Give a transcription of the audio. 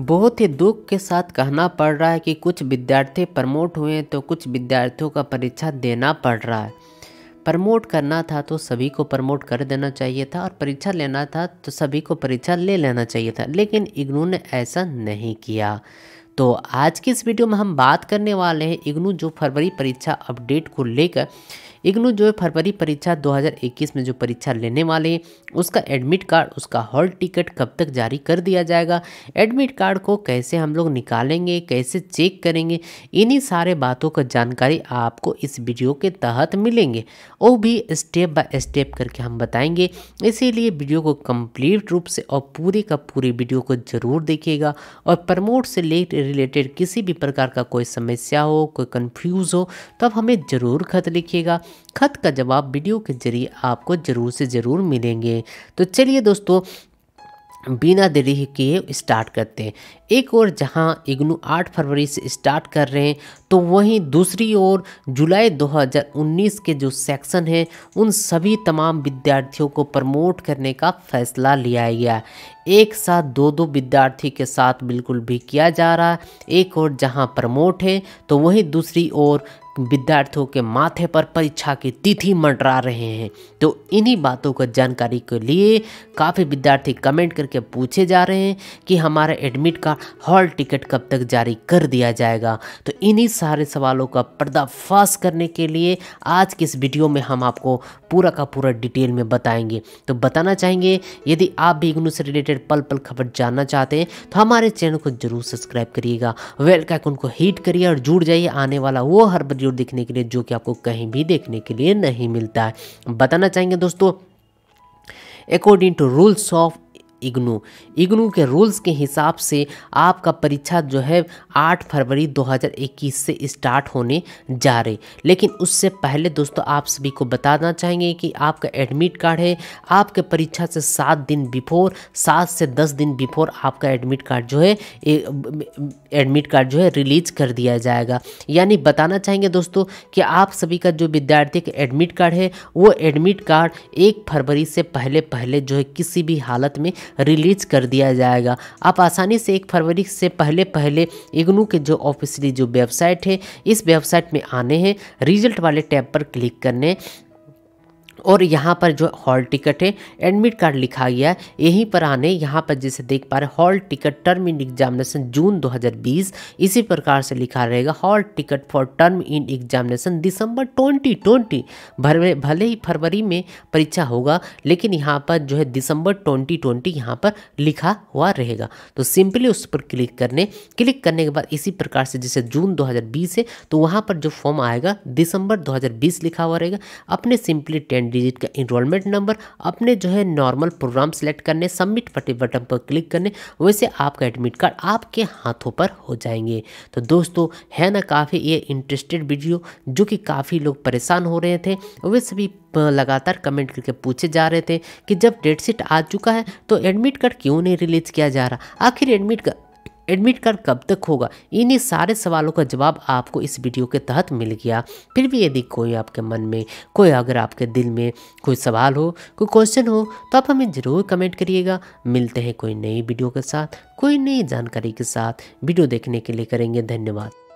बहुत ही दुख के साथ कहना पड़ रहा है कि कुछ विद्यार्थी प्रमोट हुए हैं तो कुछ विद्यार्थियों का परीक्षा देना पड़ रहा है प्रमोट करना था तो सभी को प्रमोट कर देना चाहिए था और परीक्षा लेना था तो सभी को परीक्षा ले लेना चाहिए था लेकिन इग्नू ने ऐसा नहीं किया तो आज की इस वीडियो में हम बात करने वाले हैं इग्नू जो फरवरी परीक्षा अपडेट को लेकर इग्नू जो है फरवरी परीक्षा 2021 में जो परीक्षा लेने वाले हैं उसका एडमिट कार्ड उसका हॉल टिकट कब तक जारी कर दिया जाएगा एडमिट कार्ड को कैसे हम लोग निकालेंगे कैसे चेक करेंगे इन्हीं सारे बातों का जानकारी आपको इस वीडियो के तहत मिलेंगे वो भी स्टेप बाय स्टेप करके हम बताएंगे इसीलिए वीडियो को कम्प्लीट रूप से और पूरे का पूरी वीडियो को ज़रूर देखिएगा और प्रमोट से रिलेटेड किसी भी प्रकार का कोई समस्या हो कोई कन्फ्यूज़ हो तो हमें ज़रूर खत लिखिएगा खत का जवाब वीडियो के जरिए आपको ज़रूर से ज़रूर मिलेंगे तो चलिए दोस्तों बिना देरी किए स्टार्ट करते हैं एक और जहां इग्नू 8 फरवरी से स्टार्ट कर रहे हैं तो वहीं दूसरी ओर जुलाई 2019 के जो सेक्शन हैं उन सभी तमाम विद्यार्थियों को प्रमोट करने का फैसला लिया गया एक साथ दो दो विद्यार्थी के साथ बिल्कुल भी किया जा रहा है एक और जहां प्रमोट है तो वहीं दूसरी ओर विद्यार्थियों के माथे पर परीक्षा की तिथि मंडरा रहे हैं तो इन्हीं बातों को जानकारी के लिए काफ़ी विद्यार्थी कमेंट करके पूछे जा रहे हैं कि हमारा एडमिट कार्ड हॉल टिकट कब तक जारी कर दिया जाएगा तो इन्हीं सारे सवालों का पर्दाफाश करने के लिए आज की इस वीडियो में हम आपको पूरा का पूरा डिटेल में बताएंगे तो बताना चाहेंगे यदि आप भी इग्नू से रिलेटेड पल पल खबर जानना चाहते हैं तो हमारे चैनल को जरूर सब्सक्राइब करिएगा वेल का आइकन को हिट करिए और जुड़ जाइए आने वाला वो हर वीडियो एटीट्यूड देखने के लिए जो कि आपको कहीं भी देखने के लिए नहीं मिलता है बताना चाहेंगे दोस्तों according to rules of IGNOU IGNOU के रूल्स के हिसाब से आपका परीक्षा जो है 8 फरवरी 2021 से स्टार्ट होने जा रही लेकिन उससे पहले दोस्तों आप सभी को बताना चाहेंगे कि आपका एडमिट कार्ड है आपके परीक्षा से सात दिन बिफोर सात से दस दिन बिफोर आपका एडमिट कार्ड जो है एडमिट कार्ड जो है रिलीज कर दिया जाएगा यानी बताना चाहेंगे दोस्तों कि आप सभी का जो विद्यार्थी का एडमिट कार्ड है वो एडमिट कार्ड एक फरवरी से पहले पहले जो है किसी भी हालत में रिलीज कर दिया जाएगा आप आसानी से एक फरवरी से पहले पहले इग्नू के जो ऑफिसली जो वेबसाइट है इस वेबसाइट में आने हैं रिजल्ट वाले टैब पर क्लिक करने और यहाँ पर जो हॉल टिकट है एडमिट कार्ड लिखा गया है यहीं पर आने यहाँ पर जैसे देख पा रहे hall ticket term in examination June 2020 इसी प्रकार से लिखा रहेगा hall ticket for term in examination December 2020 भर भले ही फरवरी में परीक्षा होगा लेकिन यहाँ पर जो है दिसंबर 2020 ट्वेंटी यहाँ पर लिखा हुआ रहेगा तो सिंपली उस पर क्लिक करने क्लिक करने के बाद इसी प्रकार से जैसे जून दो है तो वहाँ पर जो फॉर्म आएगा दिसंबर दो लिखा हुआ रहेगा अपने सिंपली टेन डिजिट का इनरोलमेंट नंबर अपने जो है नॉर्मल प्रोग्राम सेलेक्ट करने सबमिट पटे बटन पर क्लिक करने वैसे आपका एडमिट कार्ड आपके हाथों पर हो जाएंगे तो दोस्तों है ना काफ़ी ये इंटरेस्टेड वीडियो जो कि काफ़ी लोग परेशान हो रहे थे वे सभी लगातार कमेंट करके पूछे जा रहे थे कि जब डेट शीट आ चुका है तो एडमिट कार्ड क्यों नहीं रिलीज किया जा रहा आखिर एडमिट कार्ड एडमिट कार्ड कब तक होगा इन्हीं सारे सवालों का जवाब आपको इस वीडियो के तहत मिल गया फिर भी यदि कोई आपके मन में कोई अगर आपके दिल में कोई सवाल हो कोई क्वेश्चन हो तो आप हमें ज़रूर कमेंट करिएगा मिलते हैं कोई नई वीडियो के साथ कोई नई जानकारी के साथ वीडियो देखने के लिए करेंगे धन्यवाद